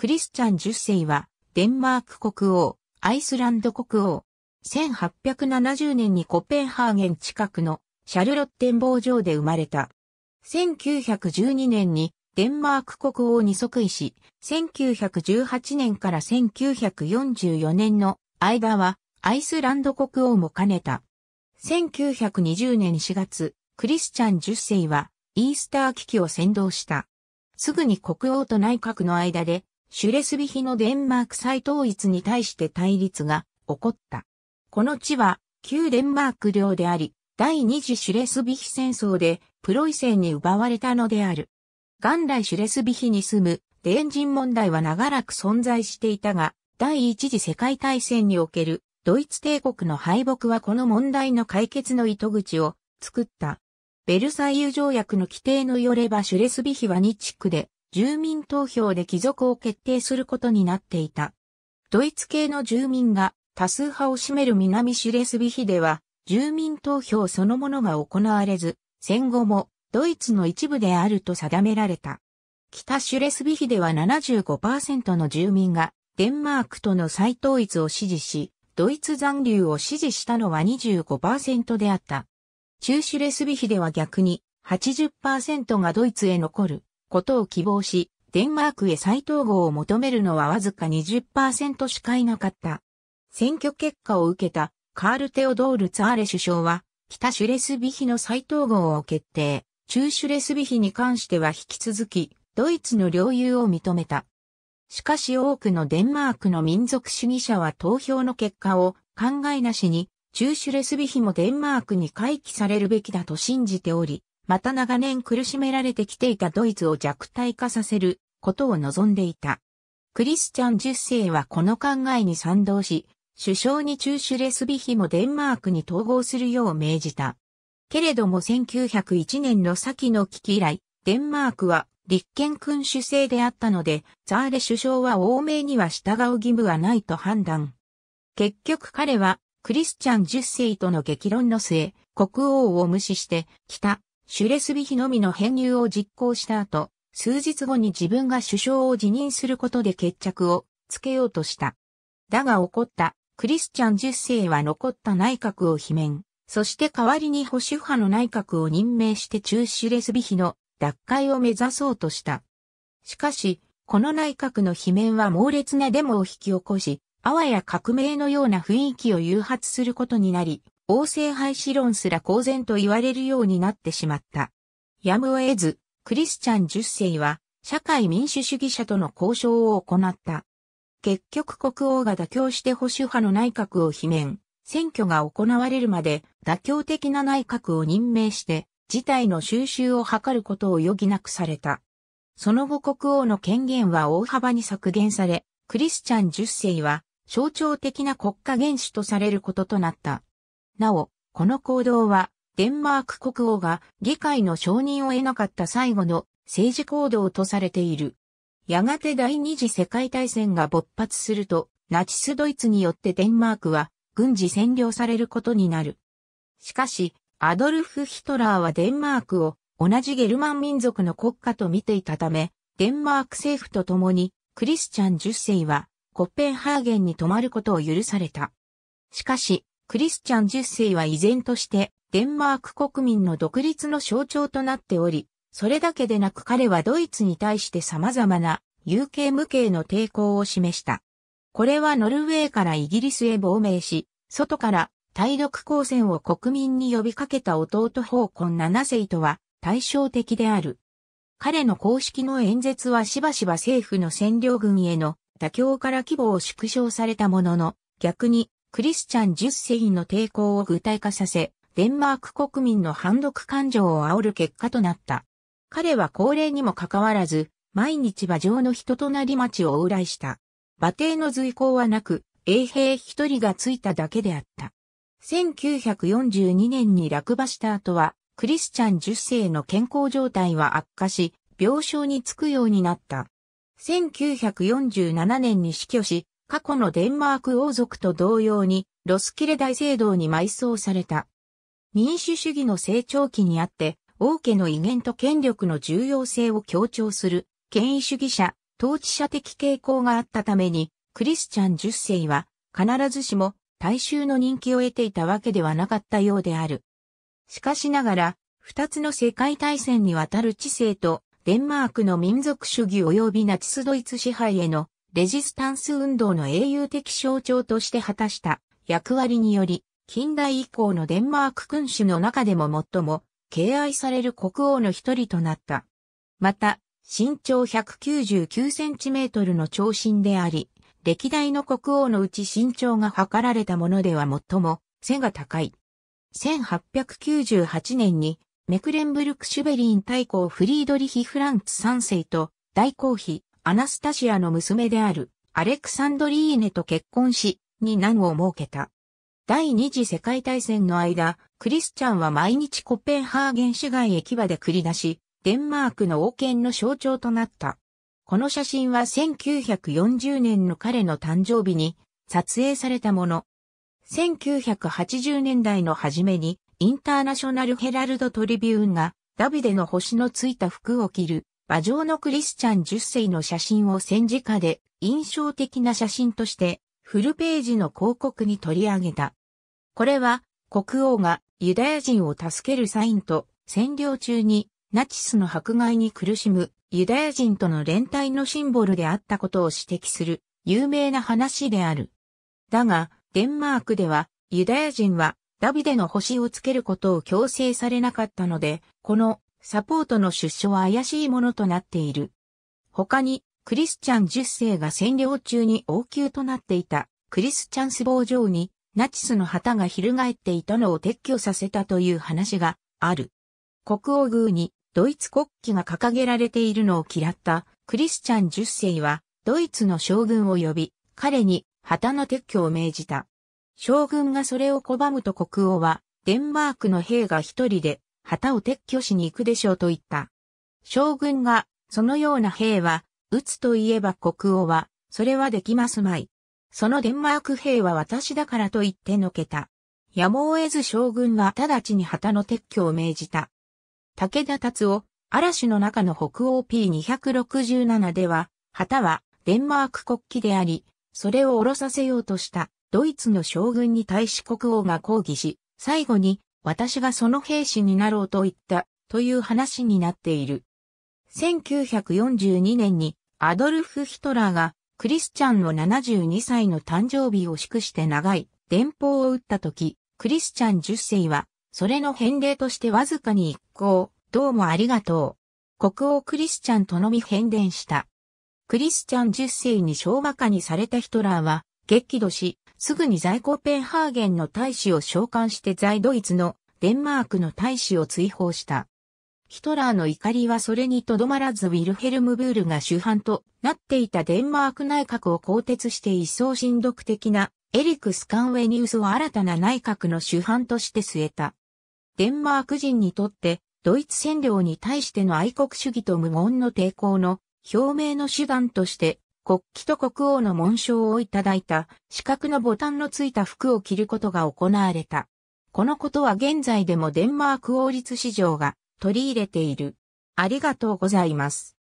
クリスチャン10世は、デンマーク国王、アイスランド国王、1870年にコペンハーゲン近くのシャルロッテン坊城で生まれた。1912年にデンマーク国王に即位し、1918年から1944年の間はアイスランド国王も兼ねた。1920年4月、クリスチャン10世はイースター危機を先導した。すぐに国王と内閣の間でシュレスビヒのデンマーク再統一に対して対立が起こった。この地は旧デンマーク領であり、第二次シュレスビヒ戦争でプロイセンに奪われたのである。元来シュレスビヒに住むデン人問題は長らく存在していたが、第一次世界大戦におけるドイツ帝国の敗北はこの問題の解決の糸口を作った。ベルサイユ条約の規定のよればシュレスビヒは2地区で住民投票で帰属を決定することになっていた。ドイツ系の住民が多数派を占める南シュレスビヒでは、住民投票そのものが行われず、戦後もドイツの一部であると定められた。北シュレスビヒでは75%の住民がデンマークとの再統一を支持し、ドイツ残留を支持したのは25%であった。中シュレスビヒでは逆に80%がドイツへ残ることを希望し、デンマークへ再統合を求めるのはわずか20%しかいなかった。選挙結果を受けたカール・テオドール・ツァーレ首相は、北シュレスビヒの再統合を決定、中シュレスビヒに関しては引き続き、ドイツの領有を認めた。しかし多くのデンマークの民族主義者は投票の結果を考えなしに、中シュレスビヒもデンマークに回帰されるべきだと信じており、また長年苦しめられてきていたドイツを弱体化させることを望んでいた。クリスチャン10世はこの考えに賛同し、首相に中種レスビヒもデンマークに統合するよう命じた。けれども1901年の先の危機以来、デンマークは立憲君主制であったので、ザーレ首相は欧米には従う義務はないと判断。結局彼はクリスチャン10世との激論の末、国王を無視して北シュレスビヒのみの編入を実行した後、数日後に自分が首相を辞任することで決着をつけようとした。だが起こったクリスチャン10世は残った内閣を罷免、そして代わりに保守派の内閣を任命して中シュレスビヒの脱会を目指そうとした。しかし、この内閣の罷免は猛烈なデモを引き起こし、あわや革命のような雰囲気を誘発することになり、王政廃止論すら公然と言われるようになってしまった。やむを得ず、クリスチャン10世は、社会民主主義者との交渉を行った。結局国王が妥協して保守派の内閣を罷免、選挙が行われるまで妥協的な内閣を任命して、事態の収拾を図ることを余儀なくされた。その後国王の権限は大幅に削減され、クリスチャン10世は象徴的な国家元首とされることとなった。なお、この行動は、デンマーク国王が議会の承認を得なかった最後の政治行動とされている。やがて第二次世界大戦が勃発すると、ナチスドイツによってデンマークは軍事占領されることになる。しかし、アドルフ・ヒトラーはデンマークを同じゲルマン民族の国家と見ていたため、デンマーク政府と共にクリスチャン10世はコッペンハーゲンに泊まることを許された。しかし、クリスチャン10世は依然としてデンマーク国民の独立の象徴となっており、それだけでなく彼はドイツに対して様々な有形無形の抵抗を示した。これはノルウェーからイギリスへ亡命し、外から対独抗戦を国民に呼びかけた弟法根七世とは対照的である。彼の公式の演説はしばしば政府の占領軍への妥協から規模を縮小されたものの、逆にクリスチャン10世の抵抗を具体化させ、デンマーク国民の反読感情を煽る結果となった。彼は高齢にもかかわらず、毎日馬上の人となり町を往来した。馬蹄の随行はなく、衛兵一人がついただけであった。1942年に落馬した後は、クリスチャン10世の健康状態は悪化し、病床につくようになった。1947年に死去し、過去のデンマーク王族と同様に、ロスキレ大聖堂に埋葬された。民主主義の成長期にあって、王家の威厳と権力の重要性を強調する、権威主義者、統治者的傾向があったために、クリスチャン10世は、必ずしも大衆の人気を得ていたわけではなかったようである。しかしながら、二つの世界大戦にわたる知性と、デンマークの民族主義及びナチスドイツ支配へのレジスタンス運動の英雄的象徴として果たした役割により、近代以降のデンマーク君主の中でも最も敬愛される国王の一人となった。また、身長1 9 9センチメートルの長身であり、歴代の国王のうち身長が測られたものでは最も背が高い。1898年にメクレンブルク・シュベリン大公フリードリヒ・フランツ3世と大公妃アナスタシアの娘であるアレクサンドリーネと結婚し、に難を設けた。第二次世界大戦の間、クリスチャンは毎日コペンハーゲン市街駅場で繰り出し、デンマークの王権の象徴となった。この写真は1940年の彼の誕生日に撮影されたもの。1980年代の初めにインターナショナルヘラルドトリビューンがダビデの星のついた服を着る馬上のクリスチャン10世の写真を戦時下で印象的な写真としてフルページの広告に取り上げた。これは国王がユダヤ人を助けるサインと占領中にナチスの迫害に苦しむユダヤ人との連帯のシンボルであったことを指摘する有名な話である。だが、デンマークではユダヤ人はダビデの星をつけることを強制されなかったので、このサポートの出所は怪しいものとなっている。他に、クリスチャン10世が占領中に王宮となっていた、クリスチャンス傍上に、ナチスの旗が翻っていたのを撤去させたという話がある。国王宮にドイツ国旗が掲げられているのを嫌ったクリスチャン10世はドイツの将軍を呼び、彼に旗の撤去を命じた。将軍がそれを拒むと国王はデンマークの兵が一人で旗を撤去しに行くでしょうと言った。将軍が、そのような兵は、撃つといえば国王は、それはできますまい。そのデンマーク兵は私だからと言ってのけた。やむを得ず将軍は直ちに旗の撤去を命じた。武田達夫、嵐の中の北欧 P267 では、旗はデンマーク国旗であり、それを下ろさせようとしたドイツの将軍に対し国王が抗議し、最後に私がその兵士になろうと言った、という話になっている。1942年にアドルフ・ヒトラーがクリスチャンの72歳の誕生日を祝して長い電報を打った時、クリスチャン10世はそれの返礼としてわずかに一行、どうもありがとう。国王クリスチャンとのみ返伝した。クリスチャン10世に昭和化にされたヒトラーは激怒し、すぐに在庫ペンハーゲンの大使を召喚して在ドイツのデンマークの大使を追放した。ヒトラーの怒りはそれにとどまらずウィルヘルム・ブールが主犯となっていたデンマーク内閣を更迭して一層親読的なエリク・スカンウェニウスを新たな内閣の主犯として据えた。デンマーク人にとってドイツ占領に対しての愛国主義と無言の抵抗の表明の手段として国旗と国王の紋章をいただいた四角のボタンのついた服を着ることが行われた。このことは現在でもデンマーク王立市場が取り入れている。ありがとうございます。